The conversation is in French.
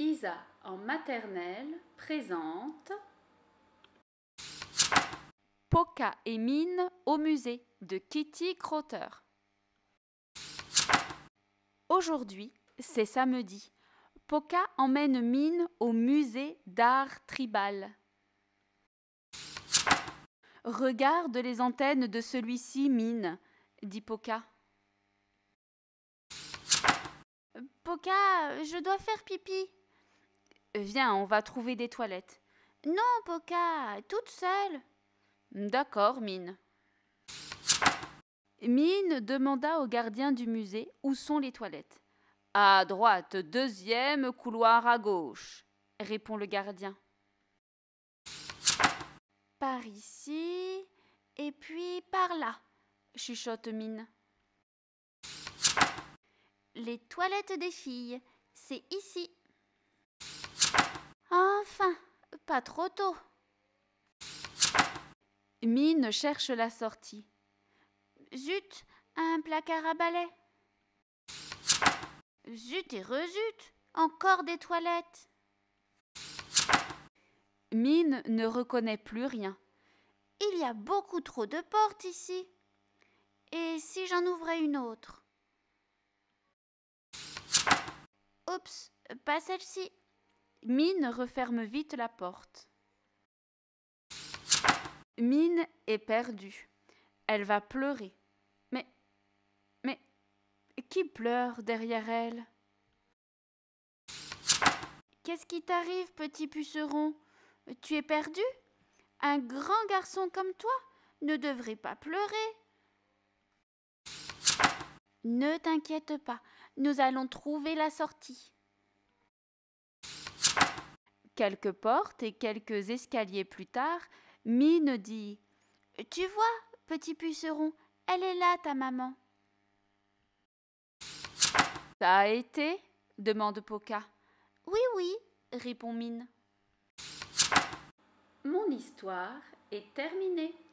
Isa en maternelle présente Poca et Mine au musée de Kitty Crotter. Aujourd'hui, c'est samedi. Poca emmène Mine au musée d'art tribal. Regarde les antennes de celui-ci, Mine, dit Poca. Poca, je dois faire pipi. Euh, viens, on va trouver des toilettes. Non, Poca, toute seule. Hmm, d'accord, Mine. Mine demanda au gardien du musée où sont les toilettes. À droite, deuxième couloir à gauche, répond le gardien. Par ici, et puis par là, chuchote Mine. Les toilettes des filles, c'est ici. Pas trop tôt. Mine cherche la sortie. Zut, un placard à balai. Zut et rezut, encore des toilettes. Mine ne reconnaît plus rien. Il y a beaucoup trop de portes ici. Et si j'en ouvrais une autre Oups, pas celle-ci. Mine referme vite la porte. Mine est perdue. Elle va pleurer. Mais. Mais. Qui pleure derrière elle Qu'est-ce qui t'arrive, petit puceron Tu es perdu Un grand garçon comme toi ne devrait pas pleurer. Ne t'inquiète pas, nous allons trouver la sortie. Quelques portes et quelques escaliers plus tard, Mine dit Tu vois, petit puceron, elle est là, ta maman. Ça a été demande Poca. Oui, oui, répond Mine. Mon histoire est terminée.